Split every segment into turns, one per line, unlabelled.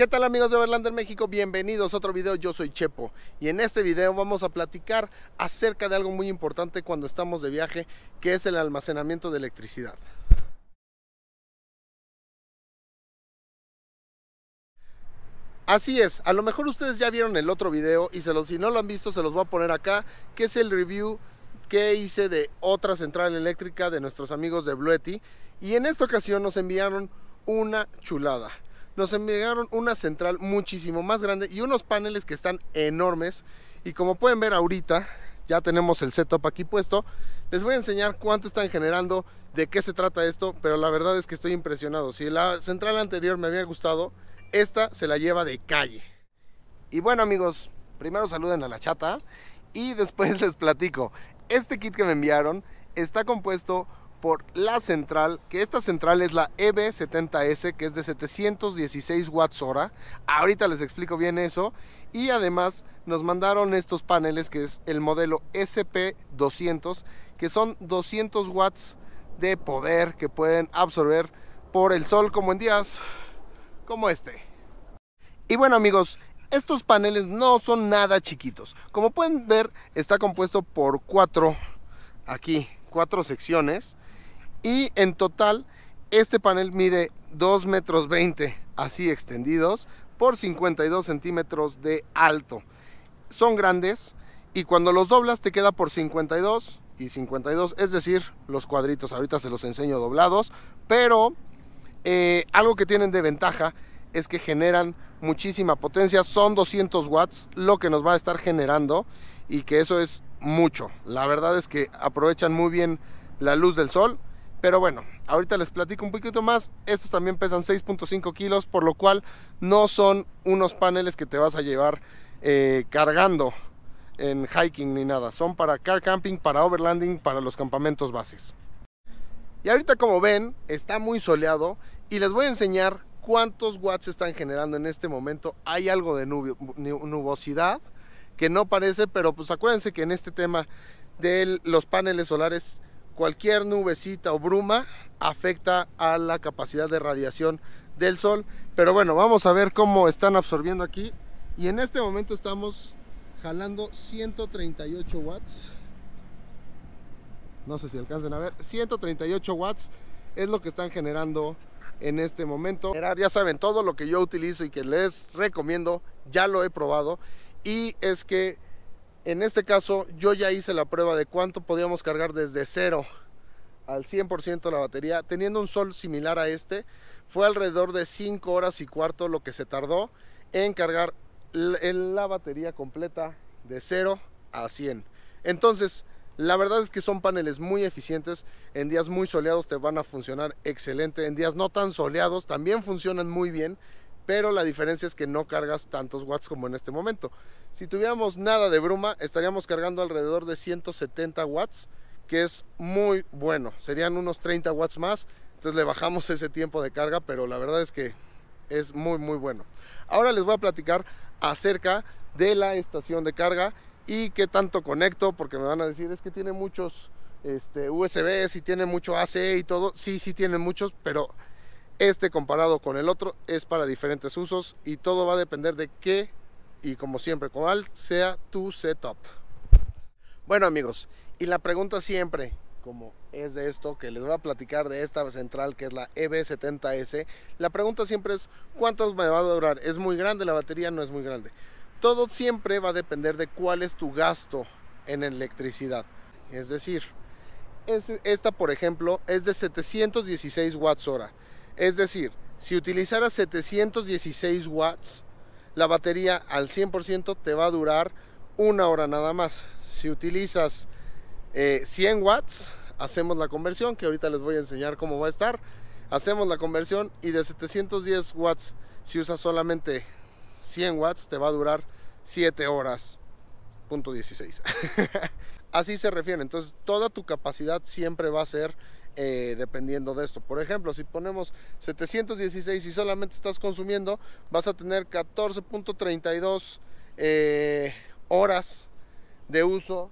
¿Qué tal amigos de Overlander México? Bienvenidos a otro video, yo soy Chepo y en este video vamos a platicar acerca de algo muy importante cuando estamos de viaje que es el almacenamiento de electricidad. Así es, a lo mejor ustedes ya vieron el otro video y si no lo han visto se los voy a poner acá que es el review que hice de otra central eléctrica de nuestros amigos de Bluetti y en esta ocasión nos enviaron una chulada nos enviaron una central muchísimo más grande y unos paneles que están enormes. Y como pueden ver ahorita, ya tenemos el setup aquí puesto. Les voy a enseñar cuánto están generando, de qué se trata esto, pero la verdad es que estoy impresionado. Si la central anterior me había gustado, esta se la lleva de calle. Y bueno amigos, primero saluden a la chata y después les platico. Este kit que me enviaron está compuesto por la central, que esta central es la EB70S, que es de 716 watts hora. Ahorita les explico bien eso. Y además nos mandaron estos paneles, que es el modelo SP200, que son 200 watts de poder que pueden absorber por el sol, como en días como este. Y bueno amigos, estos paneles no son nada chiquitos. Como pueden ver, está compuesto por cuatro, aquí, cuatro secciones y en total este panel mide 2 metros 20 así extendidos por 52 centímetros de alto. Son grandes y cuando los doblas te queda por 52 y 52, es decir, los cuadritos. Ahorita se los enseño doblados, pero eh, algo que tienen de ventaja es que generan muchísima potencia. Son 200 watts lo que nos va a estar generando y que eso es mucho. La verdad es que aprovechan muy bien la luz del sol pero bueno, ahorita les platico un poquito más. Estos también pesan 6.5 kilos, por lo cual no son unos paneles que te vas a llevar eh, cargando en hiking ni nada. Son para car camping, para overlanding, para los campamentos bases. Y ahorita como ven, está muy soleado y les voy a enseñar cuántos watts están generando en este momento. Hay algo de nubosidad que no parece, pero pues acuérdense que en este tema de los paneles solares cualquier nubecita o bruma afecta a la capacidad de radiación del sol. Pero bueno, vamos a ver cómo están absorbiendo aquí. Y en este momento estamos jalando 138 watts. No sé si alcancen a ver. 138 watts es lo que están generando en este momento. Ya saben, todo lo que yo utilizo y que les recomiendo, ya lo he probado. Y es que en este caso yo ya hice la prueba de cuánto podíamos cargar desde cero al 100% la batería, teniendo un sol similar a este, fue alrededor de 5 horas y cuarto lo que se tardó en cargar la batería completa de 0 a 100. Entonces, la verdad es que son paneles muy eficientes, en días muy soleados te van a funcionar excelente, en días no tan soleados también funcionan muy bien, pero la diferencia es que no cargas tantos watts como en este momento. Si tuviéramos nada de bruma, estaríamos cargando alrededor de 170 watts, que es muy bueno. Serían unos 30 watts más, entonces le bajamos ese tiempo de carga, pero la verdad es que es muy muy bueno. Ahora les voy a platicar acerca de la estación de carga y qué tanto conecto, porque me van a decir, es que tiene muchos este, USBs y tiene mucho AC e y todo. Sí, sí tiene muchos, pero este comparado con el otro es para diferentes usos y todo va a depender de qué y como siempre con cuál sea tu setup. Bueno amigos, y la pregunta siempre, como es de esto que les voy a platicar de esta central que es la EB70S, la pregunta siempre es ¿cuántos me va a durar? ¿Es muy grande la batería? ¿No es muy grande? Todo siempre va a depender de cuál es tu gasto en electricidad. Es decir, esta por ejemplo es de 716 watts hora. Es decir, si utilizaras 716 watts, la batería al 100% te va a durar una hora nada más. Si utilizas 100 eh, watts, hacemos la conversión, que ahorita les voy a enseñar cómo va a estar. Hacemos la conversión y de 710 watts, si usas solamente 100 watts, te va a durar 7 horas. Punto 16. Así se refiere. Entonces, toda tu capacidad siempre va a ser eh, dependiendo de esto. Por ejemplo, si ponemos 716 y solamente estás consumiendo, vas a tener 14.32 eh, horas de uso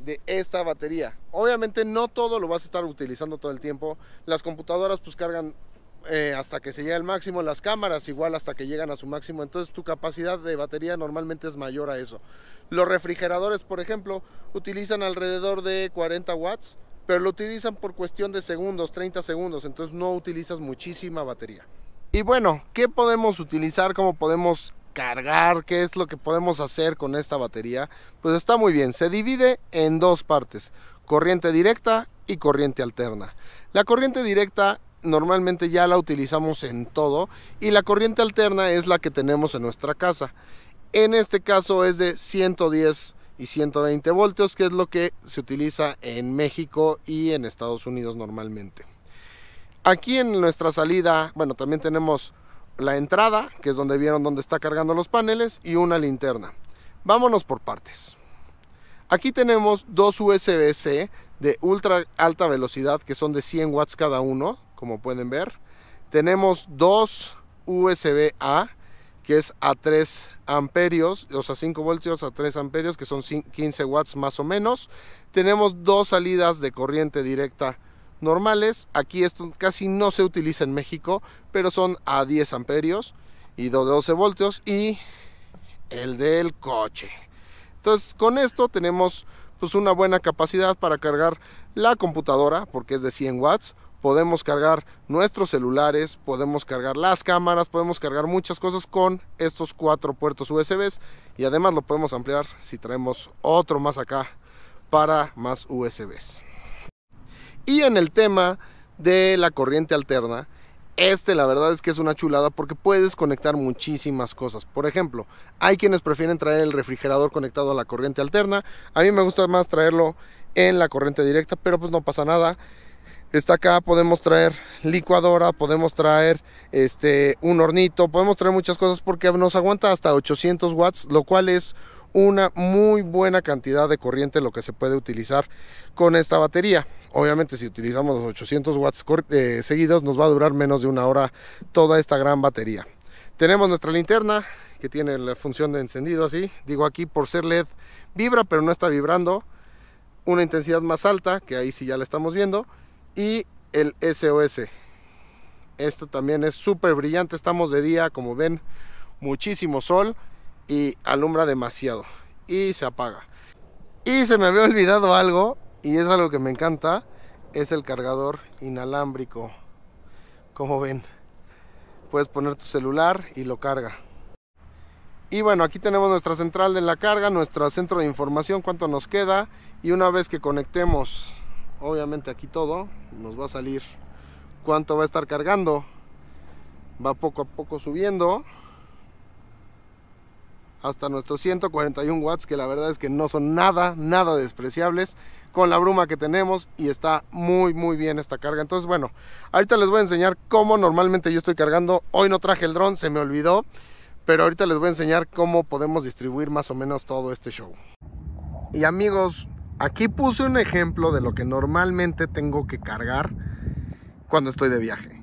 de esta batería. Obviamente no todo lo vas a estar utilizando todo el tiempo. Las computadoras pues cargan eh, hasta que se llegue al máximo, las cámaras igual hasta que llegan a su máximo, entonces tu capacidad de batería normalmente es mayor a eso. Los refrigeradores, por ejemplo, utilizan alrededor de 40 watts pero lo utilizan por cuestión de segundos, 30 segundos, entonces no utilizas muchísima batería. Y bueno, ¿qué podemos utilizar? ¿Cómo podemos cargar? ¿Qué es lo que podemos hacer con esta batería? Pues está muy bien, se divide en dos partes, corriente directa y corriente alterna. La corriente directa normalmente ya la utilizamos en todo y la corriente alterna es la que tenemos en nuestra casa. En este caso es de 110 y 120 voltios, que es lo que se utiliza en México y en Estados Unidos normalmente. Aquí en nuestra salida, bueno, también tenemos la entrada, que es donde vieron donde está cargando los paneles, y una linterna. Vámonos por partes. Aquí tenemos dos USB-C de ultra alta velocidad, que son de 100 watts cada uno, como pueden ver. Tenemos dos USB-A que es a 3 amperios, o sea, 5 voltios a 3 amperios, que son 15 watts más o menos. Tenemos dos salidas de corriente directa normales. Aquí esto casi no se utiliza en México, pero son a 10 amperios y 12 voltios y el del coche. Entonces, con esto tenemos pues una buena capacidad para cargar la computadora, porque es de 100 watts, podemos cargar nuestros celulares, podemos cargar las cámaras, podemos cargar muchas cosas con estos cuatro puertos USB y además lo podemos ampliar si traemos otro más acá para más USBs. Y en el tema de la corriente alterna, este la verdad es que es una chulada porque puedes conectar muchísimas cosas. Por ejemplo, hay quienes prefieren traer el refrigerador conectado a la corriente alterna. A mí me gusta más traerlo en la corriente directa, pero pues no pasa nada. Está acá, podemos traer licuadora, podemos traer este, un hornito, podemos traer muchas cosas porque nos aguanta hasta 800 watts, lo cual es una muy buena cantidad de corriente lo que se puede utilizar con esta batería. Obviamente si utilizamos los 800 watts eh, seguidos nos va a durar menos de una hora toda esta gran batería. Tenemos nuestra linterna que tiene la función de encendido así. Digo aquí por ser LED vibra pero no está vibrando. Una intensidad más alta que ahí sí ya la estamos viendo y el SOS. Esto también es súper brillante, estamos de día, como ven, muchísimo sol y alumbra demasiado y se apaga. Y se me había olvidado algo y es algo que me encanta, es el cargador inalámbrico. Como ven, puedes poner tu celular y lo carga. Y bueno, aquí tenemos nuestra central de la carga, nuestro centro de información, cuánto nos queda y una vez que conectemos obviamente aquí todo nos va a salir cuánto va a estar cargando va poco a poco subiendo hasta nuestros 141 watts que la verdad es que no son nada nada despreciables con la bruma que tenemos y está muy muy bien esta carga entonces bueno ahorita les voy a enseñar cómo normalmente yo estoy cargando hoy no traje el dron se me olvidó pero ahorita les voy a enseñar cómo podemos distribuir más o menos todo este show y amigos Aquí puse un ejemplo de lo que normalmente tengo que cargar cuando estoy de viaje.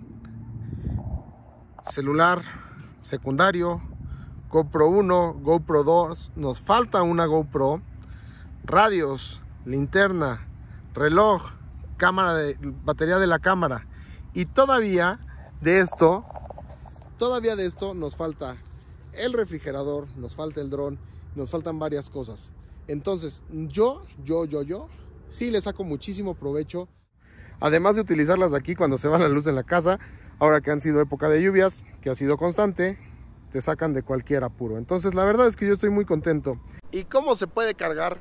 Celular secundario, GoPro 1, GoPro 2, nos falta una GoPro, radios, linterna, reloj, cámara de batería de la cámara y todavía de esto todavía de esto nos falta el refrigerador, nos falta el dron, nos faltan varias cosas. Entonces, yo, yo, yo, yo, sí le saco muchísimo provecho. Además de utilizarlas aquí cuando se va la luz en la casa, ahora que han sido época de lluvias, que ha sido constante, te sacan de cualquier apuro. Entonces, la verdad es que yo estoy muy contento. ¿Y cómo se puede cargar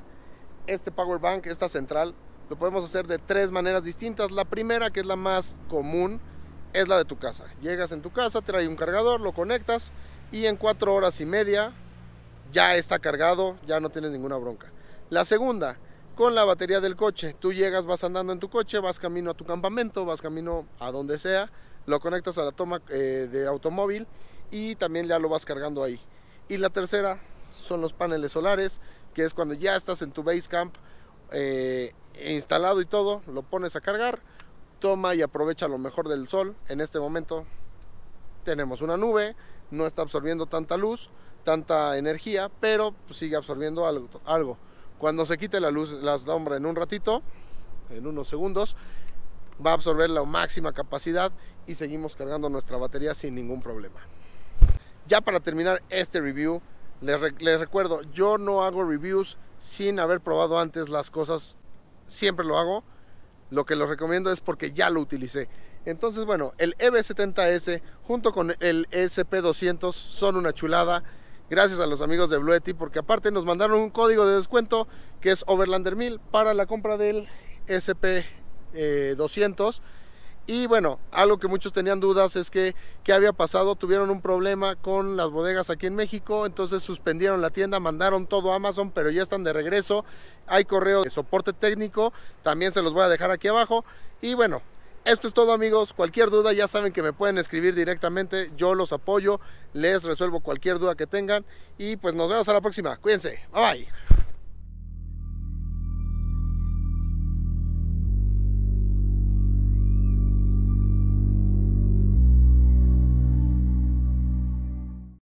este power bank, esta central? Lo podemos hacer de tres maneras distintas. La primera, que es la más común, es la de tu casa. Llegas en tu casa, trae un cargador, lo conectas y en cuatro horas y media ya está cargado, ya no tienes ninguna bronca. La segunda, con la batería del coche. Tú llegas, vas andando en tu coche, vas camino a tu campamento, vas camino a donde sea, lo conectas a la toma eh, de automóvil y también ya lo vas cargando ahí. Y la tercera son los paneles solares, que es cuando ya estás en tu base camp eh, instalado y todo, lo pones a cargar, toma y aprovecha lo mejor del sol. En este momento tenemos una nube, no está absorbiendo tanta luz, tanta energía, pero pues, sigue absorbiendo algo, Cuando se quite la luz, las sombra en un ratito, en unos segundos, va a absorber la máxima capacidad y seguimos cargando nuestra batería sin ningún problema. Ya para terminar este review, les, recuerdo, yo no hago reviews sin haber probado antes las cosas, siempre lo hago. Lo que les recomiendo es porque ya lo utilicé. Entonces, bueno, el EB70S junto con el e SP200 son una chulada. Gracias a los amigos de Blue porque aparte nos mandaron un código de descuento que es Overlander 1000 para la compra del SP 200. Eh, y bueno, algo que muchos tenían dudas es que qué había pasado, tuvieron un problema con las bodegas aquí en México, entonces suspendieron la tienda, mandaron todo a Amazon, pero ya están de regreso. Hay correo de soporte técnico, también se los voy a dejar aquí abajo. Y bueno, esto es todo amigos, cualquier duda ya saben que me pueden escribir directamente, yo los apoyo, les resuelvo cualquier duda que tengan y pues nos vemos a la próxima, cuídense, bye bye.